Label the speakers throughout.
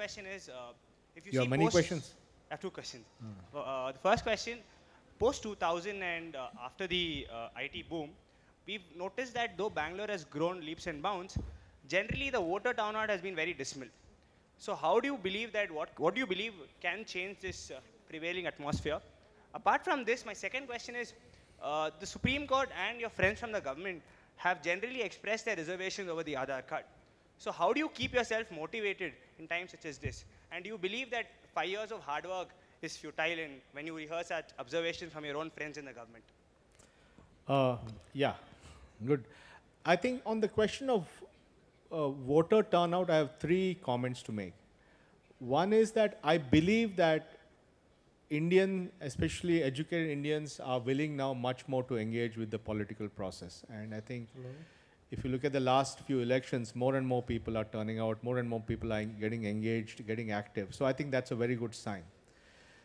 Speaker 1: question is, uh, if you, you see have many post, questions. I have two questions. Mm. the first question, post 2000 and uh, after the uh, IT boom, we've noticed that though Bangalore has grown leaps and bounds, generally the voter turnout has been very dismal. So how do you believe that, what, what do you believe can change this prevailing atmosphere? Apart from this, my second question is, the Supreme Court and your friends from the government have generally expressed their reservations over the Aadhaar card. So how do you keep yourself motivated in times such as this? And do you believe that five years of hard work is futile in when you rehearse at observations from your own friends in the government?
Speaker 2: Uh, yeah, good. I think on the question of uh, voter turnout, I have three comments to make. One is that I believe that Indian, especially educated Indians, are willing now much more to engage with the political process. And I think mm-hmm if you look at the last few elections, more and more people are turning out, more and more people are getting engaged, getting active. So I think that's a very good sign.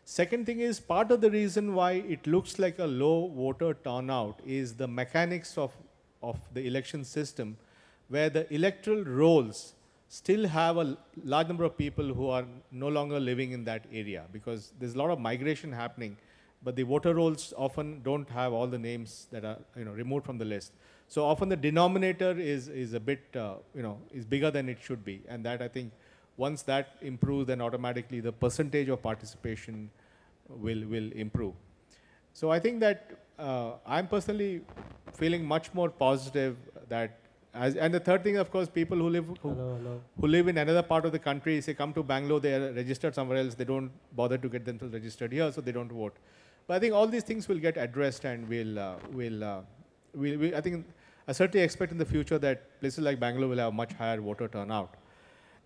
Speaker 2: Second thing is part of the reason why it looks like a low voter turnout is the mechanics of, of the election system where the electoral rolls still have a large number of people who are no longer living in that area because there's a lot of migration happening but the voter rolls often don't have all the names that are you know removed from the list. So often the denominator is is a bit uh, you know is bigger than it should be, and that I think once that improves, then automatically the percentage of participation will will improve. So I think that uh, I'm personally feeling much more positive that as, and the third thing, of course, people who live who, hello, hello. who, live in another part of the country, say come to Bangalore, they are registered somewhere else. They don't bother to get themselves registered here, so they don't vote. But I think all these things will get addressed and we'll, uh, we'll, uh, we'll, we, I think I certainly expect in the future that places like Bangalore will have much higher water turnout.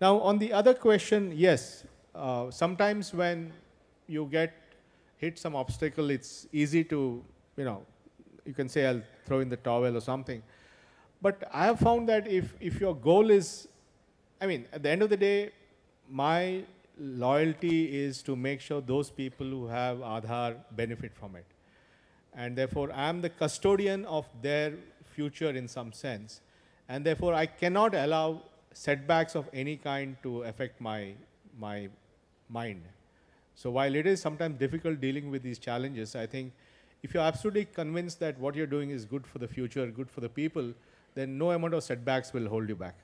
Speaker 2: Now, on the other question, yes, uh, sometimes when you get hit some obstacle, it's easy to, you know, you can say I'll throw in the towel or something. But I have found that if, if your goal is, I mean, at the end of the day, my loyalty is to make sure those people who have Aadhaar benefit from it. And therefore, I am the custodian of their future in some sense. And therefore, I cannot allow setbacks of any kind to affect my, my mind. So while it is sometimes difficult dealing with these challenges, I think if you're absolutely convinced that what you're doing is good for the future, good for the people, then no amount of setbacks will hold you back.